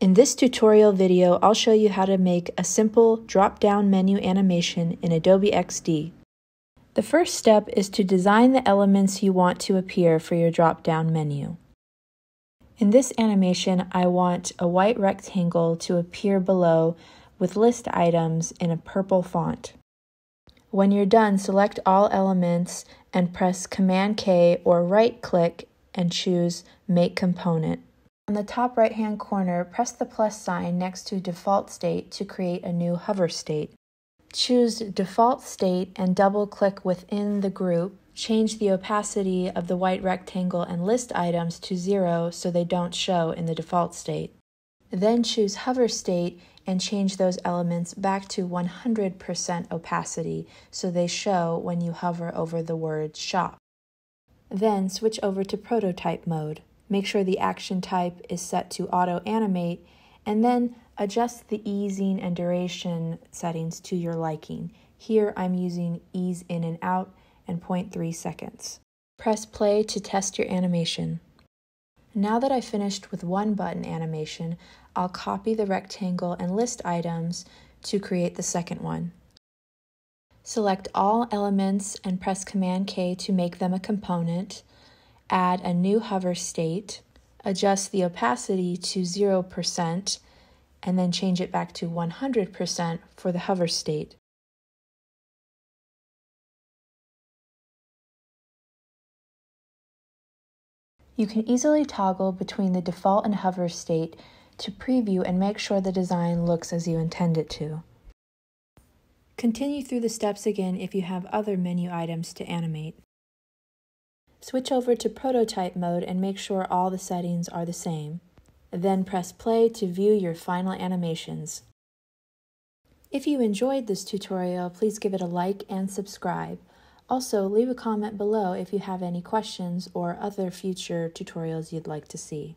In this tutorial video, I'll show you how to make a simple drop-down menu animation in Adobe XD. The first step is to design the elements you want to appear for your drop-down menu. In this animation, I want a white rectangle to appear below with list items in a purple font. When you're done, select all elements and press Command K or right click and choose Make Component. On the top right-hand corner, press the plus sign next to Default State to create a new hover state. Choose Default State and double-click within the group. Change the opacity of the white rectangle and list items to zero so they don't show in the default state. Then choose Hover State and change those elements back to 100% opacity so they show when you hover over the word Shop. Then switch over to Prototype mode. Make sure the action type is set to auto animate, and then adjust the easing and duration settings to your liking. Here I'm using ease in and out and 0.3 seconds. Press play to test your animation. Now that I've finished with one button animation, I'll copy the rectangle and list items to create the second one. Select all elements and press Command K to make them a component add a new hover state, adjust the opacity to 0%, and then change it back to 100% for the hover state. You can easily toggle between the default and hover state to preview and make sure the design looks as you intend it to. Continue through the steps again if you have other menu items to animate. Switch over to prototype mode and make sure all the settings are the same. Then press play to view your final animations. If you enjoyed this tutorial, please give it a like and subscribe. Also, leave a comment below if you have any questions or other future tutorials you'd like to see.